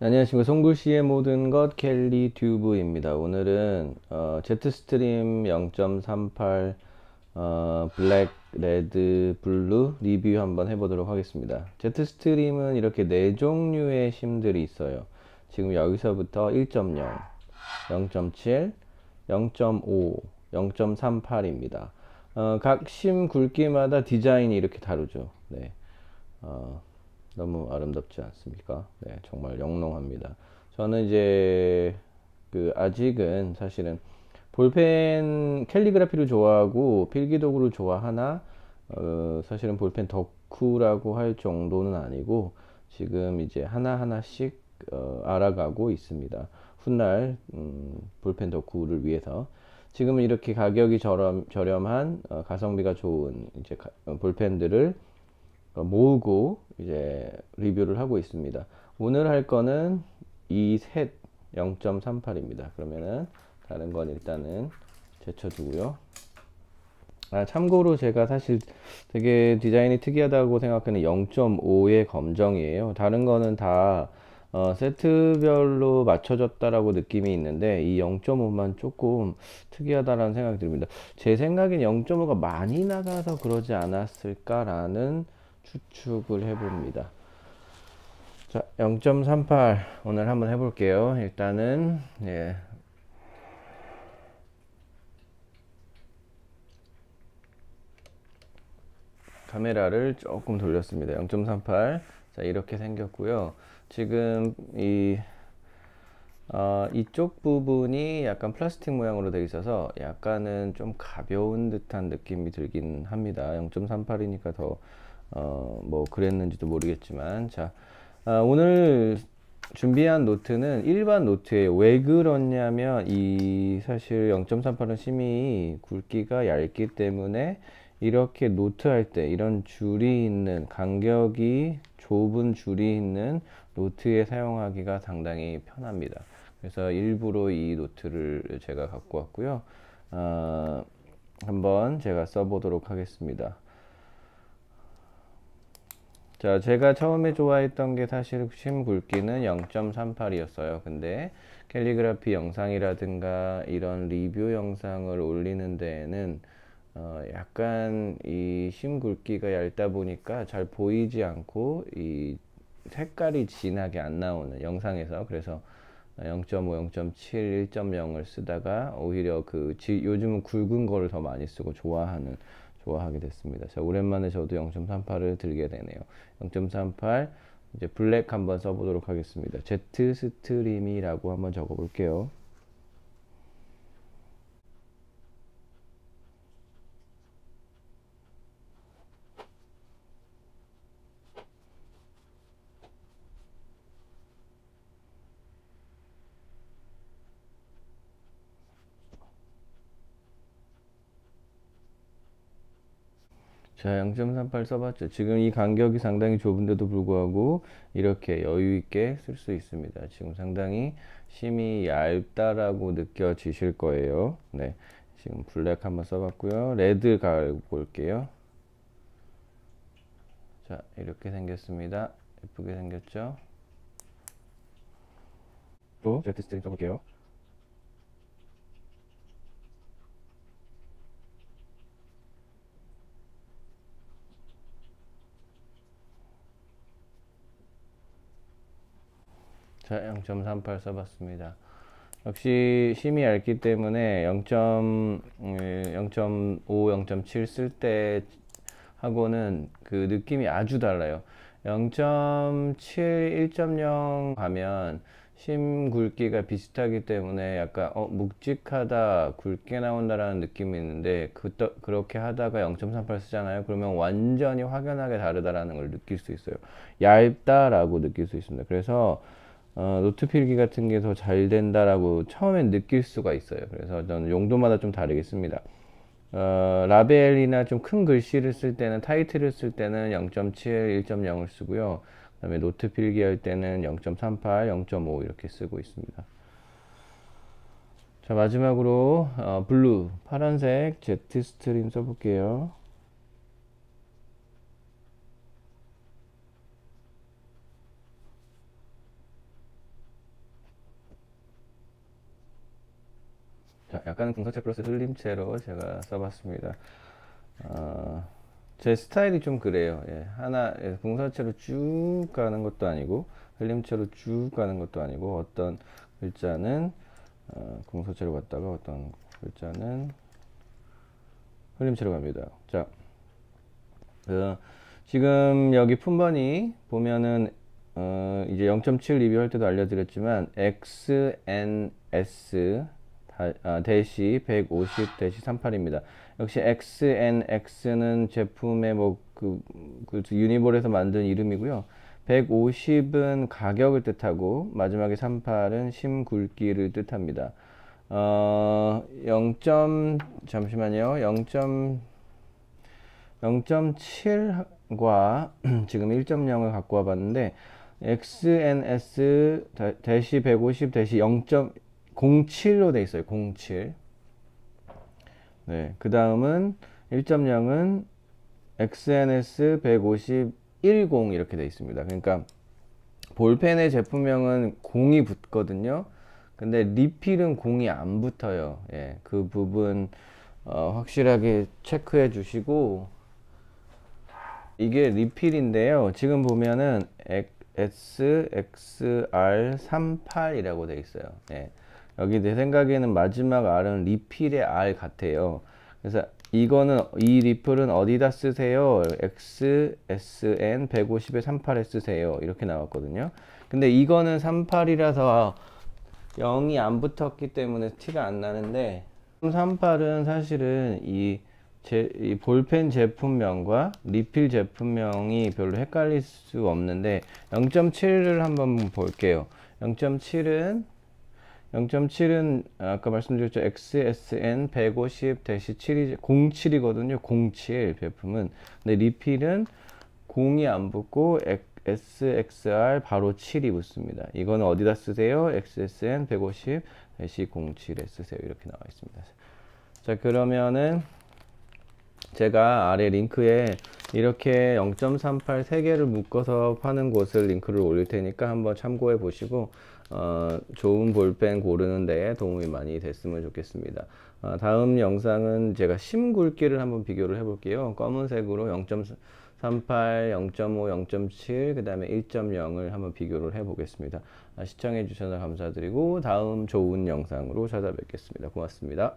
안녕하십니까 송글씨의 모든 것 켈리 튜브입니다 오늘은 어, 제트스트림 0.38 어, 블랙 레드 블루 리뷰 한번 해보도록 하겠습니다 제트스트림은 이렇게 네 종류의 심들이 있어요 지금 여기서부터 1.0 0.7 0.5 0.38 입니다 어, 각 심 굵기마다 디자인이 이렇게 다르죠 네. 어, 너무 아름답지 않습니까? 네, 정말 영롱합니다. 저는 이제 그 아직은 사실은 볼펜 캘리그라피를 좋아하고 필기도구를 좋아하나 어, 사실은 볼펜 덕후라고 할 정도는 아니고 지금 이제 하나하나씩 어, 알아가고 있습니다. 훗날 음, 볼펜 덕후를 위해서 지금은 이렇게 가격이 저렴, 저렴한 어, 가성비가 좋은 이제 가, 어, 볼펜들을 모으고 이제 리뷰를 하고 있습니다. 오늘 할 거는 이 셋 0.38입니다. 그러면은 다른 건 일단은 제쳐두고요. 아, 참고로 제가 사실 되게 디자인이 특이하다고 생각하는 0.5의 검정이에요. 다른 거는 다 어, 세트별로 맞춰졌다라고 느낌이 있는데 이 0.5만 조금 특이하다라는 생각이 듭니다. 제 생각엔 0.5가 많이 나가서 그러지 않았을까라는 추측을 해봅니다. 자, 0.38 오늘 한번 해볼게요. 일단은 예. 카메라를 조금 돌렸습니다. 0.38 자, 이렇게 생겼고요. 지금 이 어, 이쪽 부분이 약간 플라스틱 모양으로 되어 있어서 약간은 좀 가벼운 듯한 느낌이 들긴 합니다. 0.38이니까 더 어, 뭐 그랬는지도 모르겠지만 자 아, 오늘 준비한 노트는 일반 노트에왜그러냐면이 사실 0.38은 심이 굵기가 얇기 때문에 이렇게 노트 할때 이런 줄이 있는 간격이 좁은 줄이 있는 노트에 사용하기가 상당히 편합니다. 그래서 일부러 이 노트를 제가 갖고 왔고요. 어, 한번 제가 써보도록 하겠습니다. 자, 제가 처음에 좋아했던 게 사실 심 굵기는 0.38이었어요. 근데 캘리그라피 영상이라든가 이런 리뷰 영상을 올리는 데에는 어, 약간 이 심 굵기가 얇다 보니까 잘 보이지 않고 이 색깔이 진하게 안 나오는 영상에서 그래서 0.5, 0.7, 1.0을 쓰다가 오히려 그 지, 요즘은 굵은 거를 더 많이 쓰고 좋아하는 좋아하게 됐습니다. 자, 오랜만에 저도 0.38을 들게 되네요. 0.38 이제 블랙 한번 써보도록 하겠습니다. 제트 스트림이라고 한번 적어볼게요. 자, 0.38 써봤죠. 지금 이 간격이 상당히 좁은데도 불구하고 이렇게 여유 있게 쓸 수 있습니다. 지금 상당히 심이 얇다라고 느껴지실 거예요. 네, 지금 블랙 한번 써봤고요. 레드 가볼게요. 자, 이렇게 생겼습니다. 예쁘게 생겼죠? 또 Z 스트링 써볼게요. 0.38 써봤습니다. 역시 심이 얇기 때문에 0. 0.5, 0.7 쓸 때 하고는 그 느낌이 아주 달라요. 0.7, 1.0 가면 심 굵기가 비슷하기 때문에 약간 어, 묵직하다 굵게 나온다라는 느낌이 있는데 그, 그렇게 하다가 0.38 쓰잖아요 그러면 완전히 확연하게 다르다라는 걸 느낄 수 있어요 얇다라고 느낄 수 있습니다 그래서 어, 노트 필기 같은 게 더 잘 된다라고 처음엔 느낄 수가 있어요. 그래서 저는 용도마다 좀다르겠습니다 어, 라벨이나 좀 큰 글씨를 쓸 때는 타이틀을 쓸 때는 0.7, 1.0을 쓰고요. 그 다음에 노트 필기할 때는 0.38, 0.5 이렇게 쓰고 있습니다. 자 마지막으로 어, 블루 파란색 제트 스트림 써볼게요. 약간은 궁사체 플러스 흘림체로 제가 써봤습니다. 어, 제 스타일이 좀 그래요. 예, 하나 예, 궁서체로 쭉 가는 것도 아니고 흘림체로 쭉 가는 것도 아니고 어떤 글자는 어, 궁서체로 갔다가 어떤 글자는 흘림체로 갑니다. 자, 그, 지금 여기 품번이 보면은 어, 이제 0.7 리뷰할 때도 알려드렸지만 XNS 아, 아, 대시 150 대시 38입니다. 역시 XNX는 제품의 뭐 그 그, 그 유니볼에서 만든 이름이고요. 150은 가격을 뜻하고 마지막에 38은 심 굵기를 뜻합니다. 어, 0. 잠시만요. 0. 0.7과 지금 1.0을 갖고 와봤는데 XNS 150 0. 07로 돼 있어요. 07. 네, 그 다음은 일점량은 XNS 1 5 1 0 이렇게 돼 있습니다. 그러니까 볼펜의 제품명은 0이 붙거든요. 근데 리필은 0이 안 붙어요. 예, 그 부분 어, 확실하게 체크해 주시고 이게 리필인데요. 지금 보면은 SXR38이라고 돼 있어요. 예. 여기 내 생각에는 마지막 R은 리필의 R 같아요. 그래서 이거는 이 리플은 어디다 쓰세요? XSN 150에 38에 쓰세요. 이렇게 나왔거든요. 근데 이거는 38이라서 0이 안 붙었기 때문에 티가 안 나는데 38은 사실은 이, 제, 이 볼펜 제품명과 리필 제품명이 별로 헷갈릴 수 없는데 0.7을 한번 볼게요. 0.7은 0.7은 아까 말씀드렸죠. XSN 150-7이 07이거든요. 07 배품은. 근데 리필은 0이 안 붙고 SXR 바로 7이 붙습니다. 이거는 어디다 쓰세요? XSN 150-07에 쓰세요. 이렇게 나와 있습니다. 자, 그러면은 제가 아래 링크에 이렇게 0.38 3개를 묶어서 파는 곳을 링크를 올릴 테니까 한번 참고해 보시고 어, 좋은 볼펜 고르는 데 도움이 많이 됐으면 좋겠습니다. 어, 다음 영상은 제가 심 굵기를 한번 비교를 해볼게요. 검은색으로 0.38, 0.5, 0.7, 그 다음에 1.0을 한번 비교를 해보겠습니다. 아, 시청해주셔서 감사드리고 다음 좋은 영상으로 찾아뵙겠습니다. 고맙습니다.